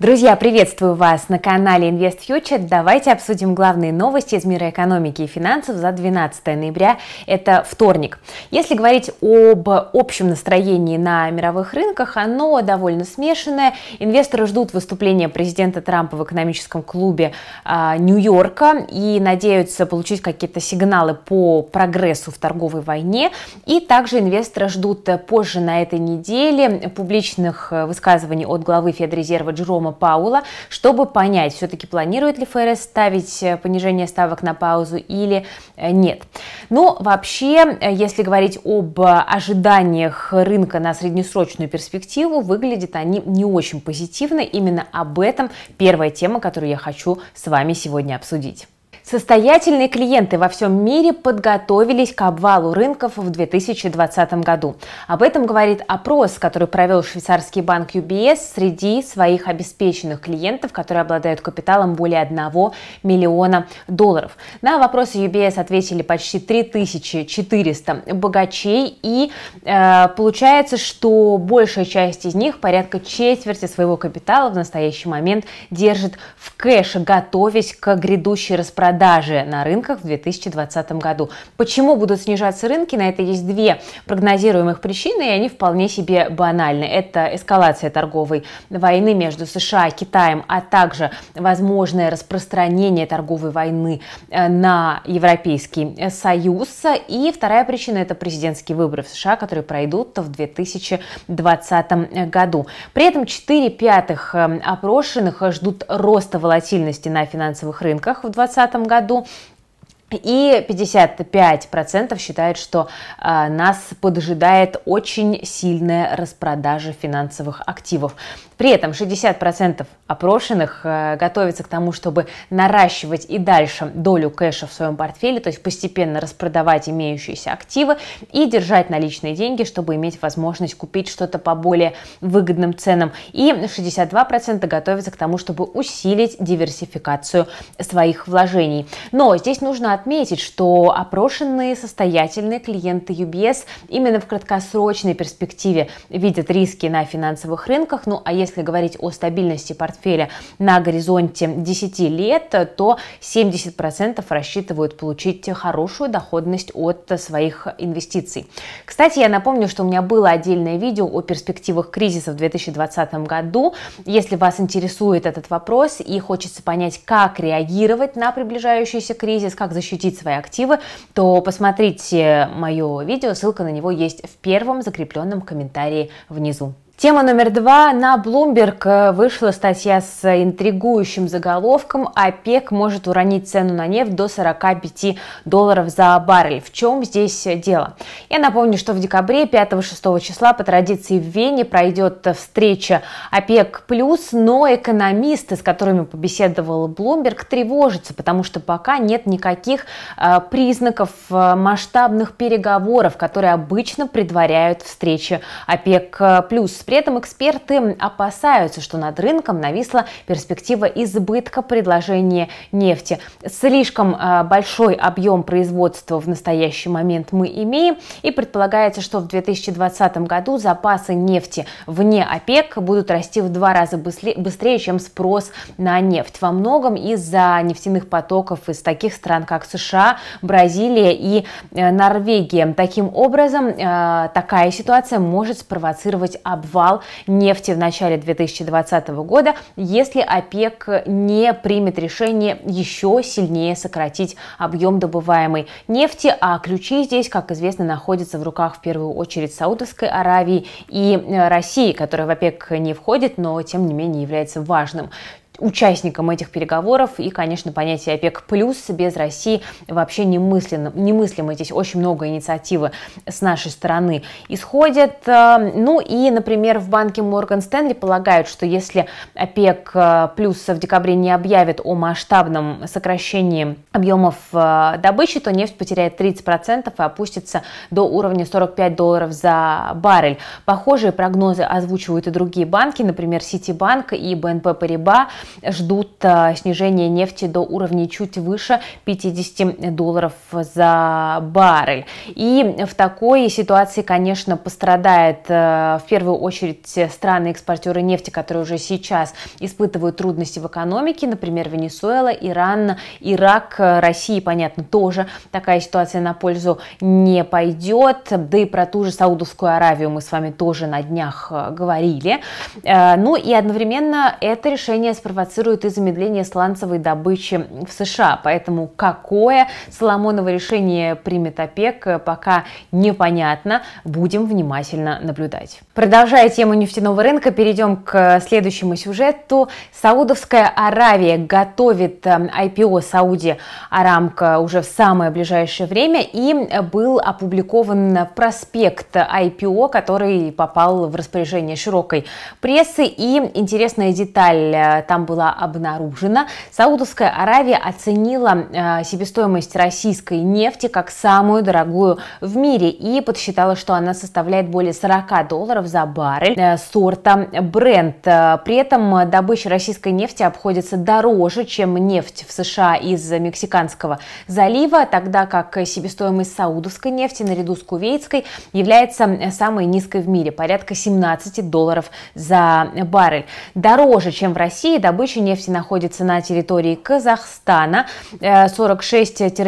Друзья, приветствую вас на канале Invest Future. Давайте обсудим главные новости из мира экономики и финансов за 12 ноября. Это вторник. Если говорить об общем настроении на мировых рынках, оно довольно смешанное. Инвесторы ждут выступления президента Трампа в экономическом клубе а, Нью-Йорка и надеются получить какие-то сигналы по прогрессу в торговой войне. И также инвесторы ждут позже на этой неделе публичных э, высказываний от главы Федрезерва Джерома Джерома Паула, чтобы понять, все-таки планирует ли ФРС ставить э, понижение ставок на паузу или э, нет. Но ну, вообще, э, если говорить об ожиданиях рынка на среднесрочную перспективу, выглядят они не очень позитивно. Именно об этом первая тема, которую я хочу с вами сегодня обсудить. Состоятельные клиенты во всем мире подготовились к обвалу рынков в 2020 году. Об этом говорит опрос, который провел швейцарский банк UBS среди своих обеспеченных клиентов, которые обладают капиталом более 1 миллиона долларов. На вопросы UBS ответили почти 3400 богачей, и э, получается, что большая часть из них, порядка четверти своего капитала в настоящий момент держит в кэше, готовясь к грядущей распродаже продажи на рынках в 2020 году. Почему будут снижаться рынки? На это есть две прогнозируемых причины, и они вполне себе банальны. Это эскалация торговой войны между США и Китаем, а также возможное распространение торговой войны э, на Европейский э, Союз. И вторая причина – это президентские выборы в США, которые пройдут в 2020 году. При этом 4 пятых э, опрошенных ждут роста волатильности на финансовых рынках в 2020 году и 55% считают, что э, нас поджидает очень сильная распродажа финансовых активов. При этом 60% опрошенных э, готовятся к тому, чтобы наращивать и дальше долю кэша в своем портфеле, то есть постепенно распродавать имеющиеся активы и держать наличные деньги, чтобы иметь возможность купить что-то по более выгодным ценам. И 62% готовятся к тому, чтобы усилить диверсификацию своих вложений. Но здесь нужно отметить, что опрошенные состоятельные клиенты UBS именно в краткосрочной перспективе видят риски на финансовых рынках. Ну а если говорить о стабильности портфеля на горизонте 10 лет, то 70% рассчитывают получить хорошую доходность от своих инвестиций. Кстати, я напомню, что у меня было отдельное видео о перспективах кризиса в 2020 году. Если вас интересует этот вопрос и хочется понять, как реагировать на приближающийся кризис, как защитить защитить свои активы, то посмотрите мое видео, ссылка на него есть в первом закрепленном комментарии внизу. Тема номер два. На Bloomberg э, вышла статья с интригующим заголовком «ОПЕК может уронить цену на нефть до 45 долларов за баррель». В чем здесь дело? Я напомню, что в декабре 5-6 числа по традиции в Вене пройдет встреча ОПЕК+, но экономисты, с которыми побеседовал Bloomberg, тревожатся, потому что пока нет никаких э, признаков э, масштабных переговоров, которые обычно предваряют встречи ОПЕК+. При этом эксперты опасаются, что над рынком нависла перспектива избытка предложения нефти. Слишком а, большой объем производства в настоящий момент мы имеем, и предполагается, что в 2020 году запасы нефти вне ОПЕК будут расти в два раза быстрее, чем спрос на нефть. Во многом из-за нефтяных потоков из таких стран, как США, Бразилия и э, Норвегия. Таким образом, э, такая ситуация может спровоцировать обвал обвал нефти в начале 2020 года, если ОПЕК не примет решение еще сильнее сократить объем добываемой нефти, а ключи здесь, как известно, находятся в руках в первую очередь Саудовской Аравии и э, России, которая в ОПЕК не входит, но тем не менее является важным участником этих переговоров. И, конечно, понятие ОПЕК плюс без России вообще немыслимо. немыслимо. Здесь очень много инициативы с нашей стороны исходят. Э, ну и, например, в банке Морган Стэнли полагают, что если ОПЕК э, плюс в декабре не объявит о масштабном сокращении объемов э, добычи, то нефть потеряет 30% и опустится до уровня 45 долларов за баррель. Похожие прогнозы озвучивают и другие банки, например, Ситибанк и БНП Париба ждут э, снижение нефти до уровня чуть выше 50 долларов за баррель. И в такой ситуации, конечно, пострадает э, в первую очередь страны-экспортеры нефти, которые уже сейчас испытывают трудности в экономике, например, Венесуэла, Иран, Ирак, э, Россия, понятно, тоже такая ситуация на пользу не пойдет, да и про ту же Саудовскую Аравию мы с вами тоже на днях говорили. Ну и одновременно это решение спровоцировало провоцирует и замедление сланцевой добычи в США. Поэтому какое Соломоново решение примет ОПЕК, пока непонятно. Будем внимательно наблюдать. Продолжая тему нефтяного рынка, перейдем к следующему сюжету. Саудовская Аравия готовит IPO э, Сауди Арамка уже в самое ближайшее время и был опубликован проспект IPO, который попал в распоряжение широкой прессы. И интересная деталь, э, там была обнаружена. Саудовская Аравия оценила э, себестоимость российской нефти как самую дорогую в мире и подсчитала, что она составляет более 40 долларов за баррель э, сорта Brent. Э, при этом добыча российской нефти обходится дороже, чем нефть в США из Мексиканского залива, тогда как себестоимость саудовской нефти наряду с кувейтской является самой низкой в мире, порядка 17 долларов за баррель. Дороже, чем в России, добыча нефти находится на территории Казахстана. 46-51 э,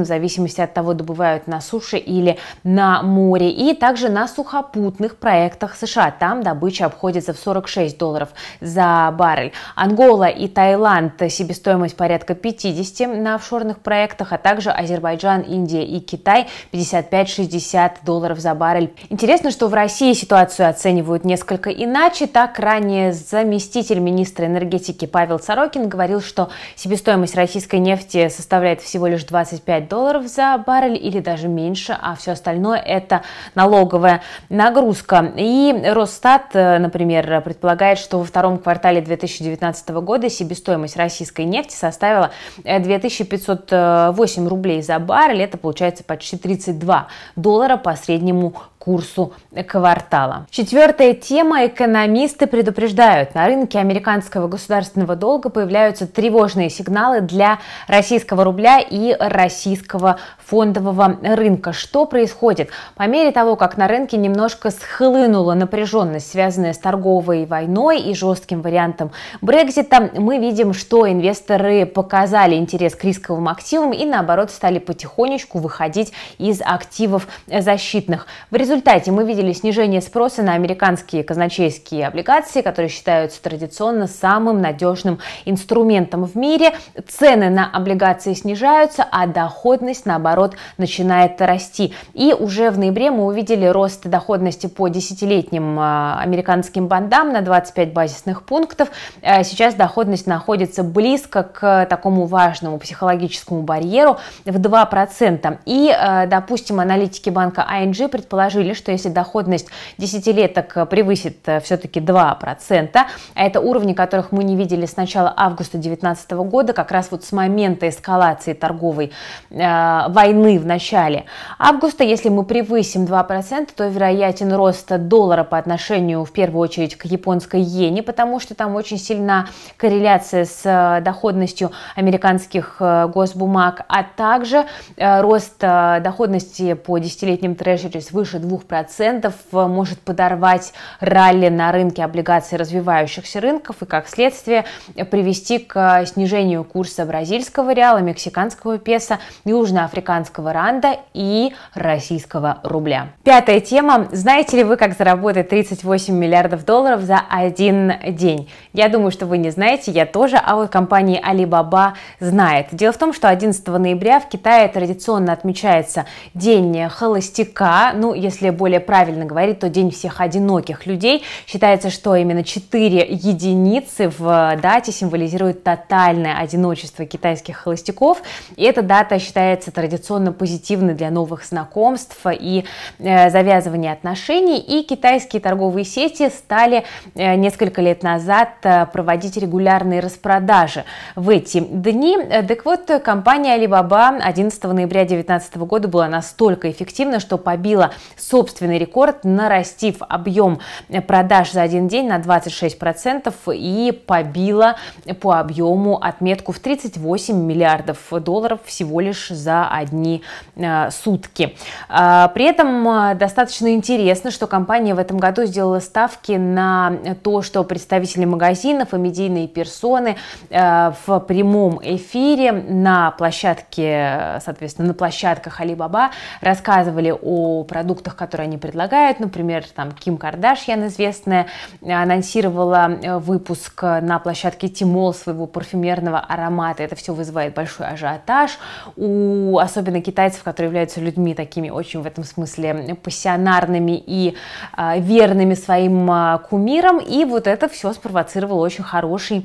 э, в зависимости от того, добывают на суше или на море. И также на сухопутных проектах США. Там добыча обходится в 46 долларов за баррель. Ангола и Таиланд э, себестоимость порядка 50 на офшорных проектах, а также Азербайджан, Индия и Китай 55-60 долларов за баррель. Интересно, что в России ситуацию оценивают несколько иначе. Так, ранее заместитель министра энергетики Павел Сорокин говорил, что себестоимость российской нефти составляет всего лишь 25 долларов за баррель или даже меньше, а все остальное это налоговая нагрузка. И Росстат, э, например, предполагает, что во втором квартале 2019 года себестоимость российской нефти составила 2508 э, рублей за баррель, это получается почти 32 доллара по среднему курсу квартала. Четвертая тема. Экономисты предупреждают, на рынке американского государственного долга появляются тревожные сигналы для российского рубля и российского фондового рынка. Что происходит? По мере того, как на рынке немножко схлынула напряженность, связанная с торговой войной и жестким вариантом Брекзита, мы видим, что инвесторы показали интерес к рисковым активам и наоборот стали потихонечку выходить из активов защитных. В результате мы видели снижение спроса на американские казначейские облигации, которые считаются традиционно самым надежным инструментом в мире. Цены на облигации снижаются, а доходность наоборот оборот начинает расти. И уже в ноябре мы увидели рост доходности по десятилетним а, американским бандам на 25 базисных пунктов. А, сейчас доходность находится близко к такому важному психологическому барьеру в 2%. И, а, допустим, аналитики банка ING предположили, что если доходность десятилеток превысит э, все-таки 2%, а это уровни, которых мы не видели с начала августа 2019 года, как раз вот с момента эскалации торговой э, войны в начале августа, если мы превысим 2%, то вероятен рост доллара по отношению в первую очередь к японской иене, потому что там очень сильна корреляция с э, доходностью американских э, госбумаг, а также э, рост доходности по десятилетним трежерис выше 2% может подорвать ралли на рынке облигаций развивающихся рынков и, как следствие, привести к снижению курса бразильского реала, мексиканского песо, южноафриканского американского ранда и российского рубля. Пятая тема. Знаете ли вы, как заработать 38 миллиардов долларов за один день? Я думаю, что вы не знаете, я тоже, а вот компания Alibaba знает. Дело в том, что 11 ноября в Китае традиционно отмечается День холостяка, ну, если более правильно говорить, то День всех одиноких людей. Считается, что именно 4 единицы в дате символизируют тотальное одиночество китайских холостяков, и эта дата считается традиционной традиционно позитивны для новых знакомств и э, завязывания отношений, и китайские торговые сети стали э, несколько лет назад э, проводить регулярные распродажи в эти дни. Так вот, компания Alibaba 11 ноября 2019 года была настолько эффективна, что побила собственный рекорд, нарастив объем продаж за один день на 26% и побила по объему отметку в 38 миллиардов долларов всего лишь за один одни э, сутки. А, при этом э, достаточно интересно, что компания в этом году сделала ставки на то, что представители магазинов и медийные персоны э, в прямом эфире на площадке, соответственно, на площадках Alibaba рассказывали о продуктах, которые они предлагают. Например, там Ким Кардашьян, известная, анонсировала выпуск на площадке Тимол своего парфюмерного аромата. Это все вызывает большой ажиотаж. У особенно особенно китайцев, которые являются людьми такими очень в этом смысле пассионарными и а, верными своим а, кумирам. И вот это все спровоцировало очень хороший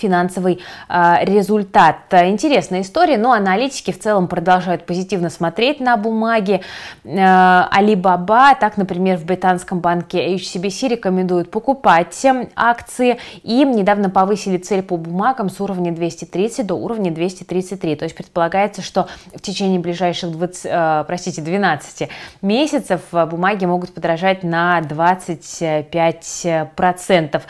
финансовый э, результат. Интересная история, но аналитики в целом продолжают позитивно смотреть на бумаги. Э, Alibaba, так, например, в британском банке HCBC рекомендуют покупать эм, акции. Им недавно повысили цель по бумагам с уровня 230 до уровня 233. То есть предполагается, что в течение ближайших 20, э, простите, 12 месяцев э, бумаги могут подорожать на 25%. Э,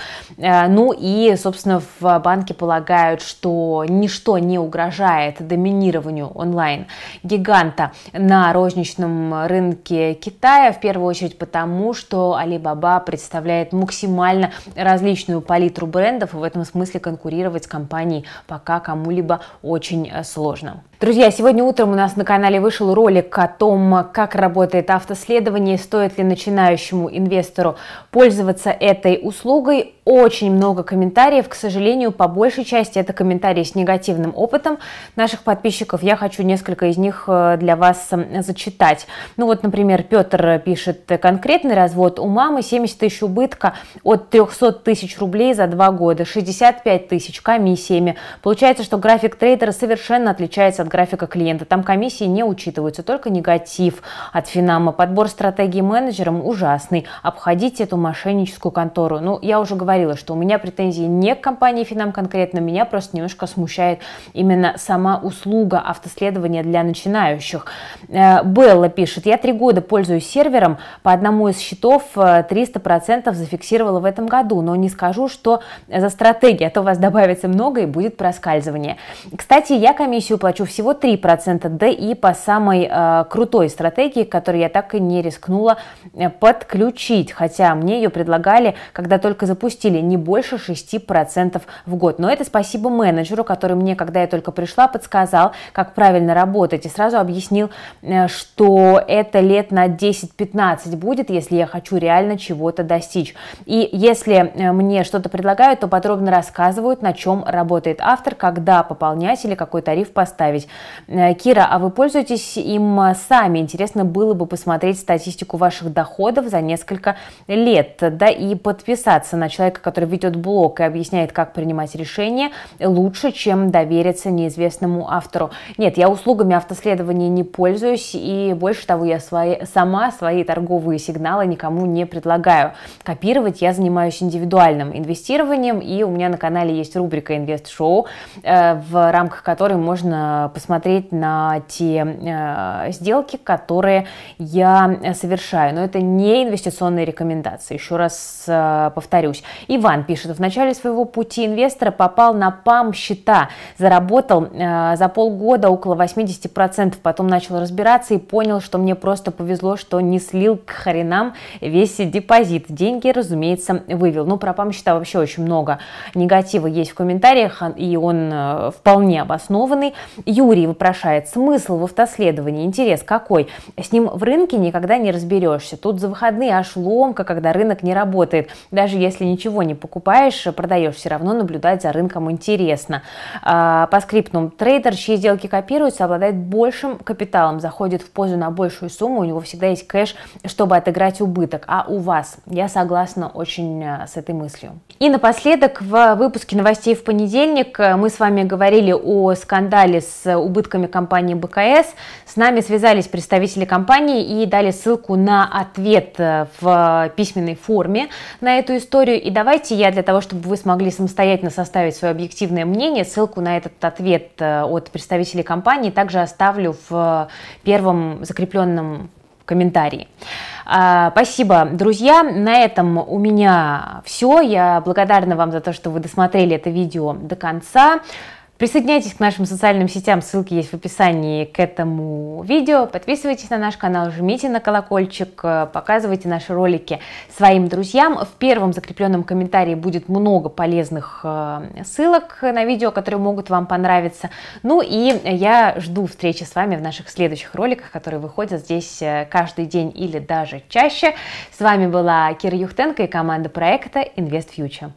э, ну и, собственно, в банке Банки полагают, что ничто не угрожает доминированию онлайн-гиганта на розничном рынке Китая, в первую очередь потому, что Alibaba представляет максимально различную палитру брендов, и в этом смысле конкурировать с компанией пока кому-либо очень э, сложно. Друзья, сегодня утром у нас на канале вышел ролик о том, как работает автоследование, стоит ли начинающему инвестору пользоваться этой услугой. Очень много комментариев, к сожалению, по большей части это комментарии с негативным опытом наших подписчиков. Я хочу несколько из них э, для вас э, зачитать. Ну вот, например, Петр пишет конкретный развод у мамы 70 тысяч убытка от 300 тысяч рублей за два года, 65 тысяч комиссиями. Получается, что график трейдера совершенно отличается от графика клиента. Там комиссии не учитываются, только негатив от Финама. Подбор стратегии менеджером ужасный. Обходите эту мошенническую контору. Ну, я уже говорила, что у меня претензии не к компании Финам конкретно, меня просто немножко смущает именно сама услуга автоследования для начинающих. Э, Белла пишет, я три года пользуюсь сервером, по одному из счетов 300% э, зафиксировала в этом году, но не скажу, что за стратегия, а то у вас добавится много и будет проскальзывание. Кстати, я комиссию плачу всего всего 3% и по самой э, крутой стратегии, которую я так и не рискнула э, подключить, хотя мне ее предлагали, когда только запустили, не больше 6% в год. Но это спасибо менеджеру, который мне, когда я только пришла, подсказал, как правильно работать и сразу объяснил, э, что это лет на 10-15 будет, если я хочу реально чего-то достичь. И если э, мне что-то предлагают, то подробно рассказывают, на чем работает автор, когда пополнять или какой тариф поставить. Э, Кира, а вы пользуетесь им э, сами? Интересно было бы посмотреть статистику ваших доходов за несколько лет, да, и подписаться на человека, который ведет блог и объясняет, как принимать решения, лучше, чем довериться неизвестному автору. Нет, я услугами автоследования не пользуюсь, и больше того, я свои, сама свои торговые сигналы никому не предлагаю. Копировать я занимаюсь индивидуальным инвестированием, и у меня на канале есть рубрика «Инвест-шоу», э, в рамках которой можно посмотреть посмотреть на те э, сделки, которые я совершаю. Но это не инвестиционные рекомендации, еще раз э, повторюсь. Иван пишет, в начале своего пути инвестора попал на ПАМ счета, заработал э, за полгода около 80%, потом начал разбираться и понял, что мне просто повезло, что не слил к хренам весь депозит. Деньги, разумеется, вывел. Ну, про ПАМ счета вообще очень много негатива есть в комментариях, и он вполне обоснованный. Юля Юрий вопрошает, смысл в автоследовании, интерес какой? С ним в рынке никогда не разберешься. Тут за выходные аж ломка, когда рынок не работает. Даже если ничего не покупаешь, продаешь, все равно наблюдать за рынком интересно. А, по скриптум, трейдер, чьи сделки копируются, обладает большим капиталом, заходит в позу на большую сумму, у него всегда есть кэш, чтобы отыграть убыток. А у вас? Я согласна очень э, с этой мыслью. И напоследок, в выпуске новостей в понедельник э, мы с вами говорили о скандале с убытками компании БКС. С нами связались представители компании и дали ссылку на ответ э, в письменной форме на эту историю. И давайте я для того, чтобы вы смогли самостоятельно составить свое объективное мнение, ссылку на этот ответ э, от представителей компании также оставлю в первом закрепленном комментарии. А, спасибо, друзья. На этом у меня все. Я благодарна вам за то, что вы досмотрели это видео до конца. Присоединяйтесь к нашим социальным сетям, ссылки есть в описании к этому видео. Подписывайтесь на наш канал, жмите на колокольчик, э, показывайте наши ролики своим друзьям. В первом закрепленном комментарии будет много полезных э, ссылок на видео, которые могут вам понравиться. Ну и я жду встречи с вами в наших следующих роликах, которые выходят здесь э, каждый день или даже чаще. С вами была Кира Юхтенко и команда проекта Invest